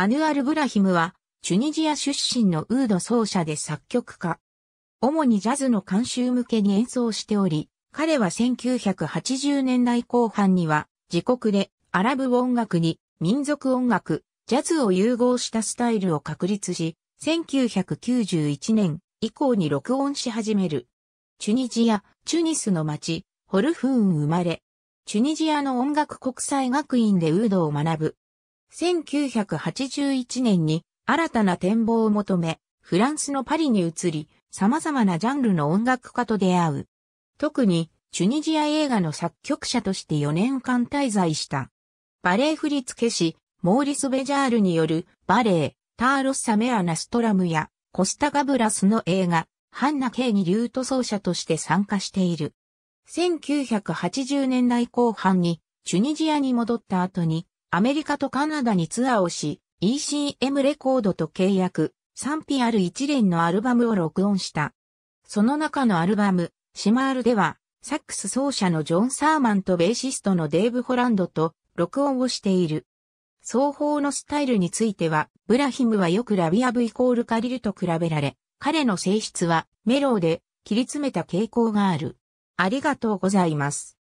アヌアル・ブラヒムは、チュニジア出身のウード奏者で作曲家。主にジャズの監修向けに演奏しており、彼は1980年代後半には、自国でアラブ音楽に民族音楽、ジャズを融合したスタイルを確立し、1991年以降に録音し始める。チュニジア、チュニスの町、ホルフーン生まれ。チュニジアの音楽国際学院でウードを学ぶ。1981年に新たな展望を求め、フランスのパリに移り、様々なジャンルの音楽家と出会う。特に、チュニジア映画の作曲者として4年間滞在した。バレエ振付師、モーリス・ベジャールによるバレエ、ターロッサ・メア・ナストラムや、コスタ・ガブラスの映画、ハンナ・ケイにリュート奏者として参加している。1980年代後半にチュニジアに戻った後にアメリカとカナダにツアーをし、ECM レコードと契約、賛否ある一連のアルバムを録音した。その中のアルバム、シマールでは、サックス奏者のジョン・サーマンとベーシストのデーブ・ホランドと録音をしている。双方のスタイルについては、ブラヒムはよくラビアブイコールカリルと比べられ、彼の性質はメロウで切り詰めた傾向がある。ありがとうございます。